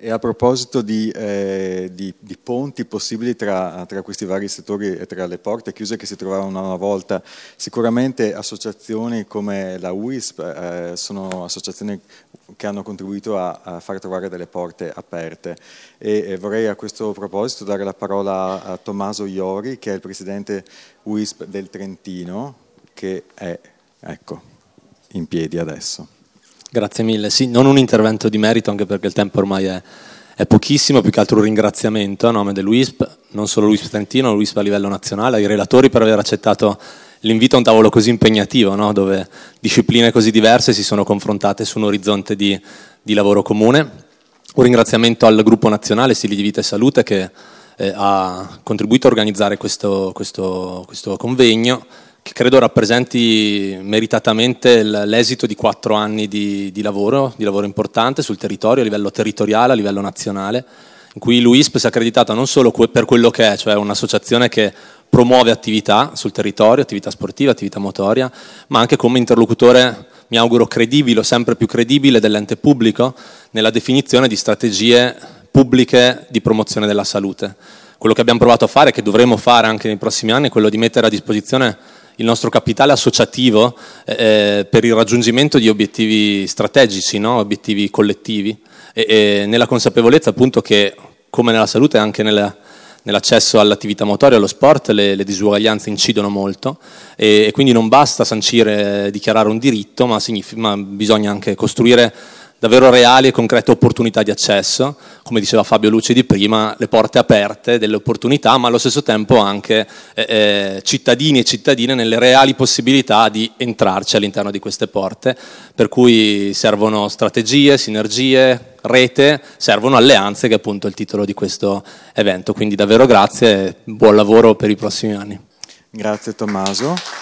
E a proposito di, eh, di, di ponti possibili tra, tra, questi vari settori e tra le porte chiuse che si trovavano una volta, sicuramente associazioni come la WISP eh, sono associazioni che hanno contribuito a, a far trovare delle porte aperte. E, e vorrei a questo proposito dare la parola a Tommaso Iori, che è il presidente WISP del Trentino, che è ecco, in piedi adesso. Grazie mille. Sì, non un intervento di merito, anche perché il tempo ormai è, è pochissimo, più che altro un ringraziamento a nome dell'UISP, non solo l'UISP Trentino, l'UISP a livello nazionale, ai relatori per aver accettato l'invito a un tavolo così impegnativo, no? dove discipline così diverse si sono confrontate su un orizzonte di, di lavoro comune. Un ringraziamento al gruppo nazionale Stili di Vita e Salute che eh, ha contribuito a organizzare questo, questo, questo convegno che credo rappresenti meritatamente l'esito di quattro anni di, di, lavoro, di lavoro importante sul territorio, a livello territoriale, a livello nazionale, in cui l'UISP si è accreditata non solo per quello che è, cioè un'associazione che promuove attività sul territorio, attività sportiva, attività motoria, ma anche come interlocutore, mi auguro, credibile, sempre più credibile dell'ente pubblico nella definizione di strategie pubbliche di promozione della salute. Quello che abbiamo provato a fare, che dovremo fare anche nei prossimi anni, è quello di mettere a disposizione il nostro capitale associativo eh, eh, per il raggiungimento di obiettivi strategici, no? obiettivi collettivi, e, e nella consapevolezza appunto che come nella salute anche nella, nell'accesso all'attività motoria, allo sport, le, le disuguaglianze incidono molto e, e, quindi non basta sancire, dichiarare un diritto, ma, ma bisogna anche costruire davvero reali e concrete opportunità di accesso, come diceva Fabio Luci di prima, le porte aperte delle opportunità, ma allo stesso tempo anche eh, eh, cittadini e cittadine nelle reali possibilità di entrarci all'interno di queste porte, per cui servono strategie, sinergie, rete, servono alleanze che è appunto il titolo di questo evento. Quindi davvero grazie e buon lavoro per i prossimi anni. Grazie Tommaso.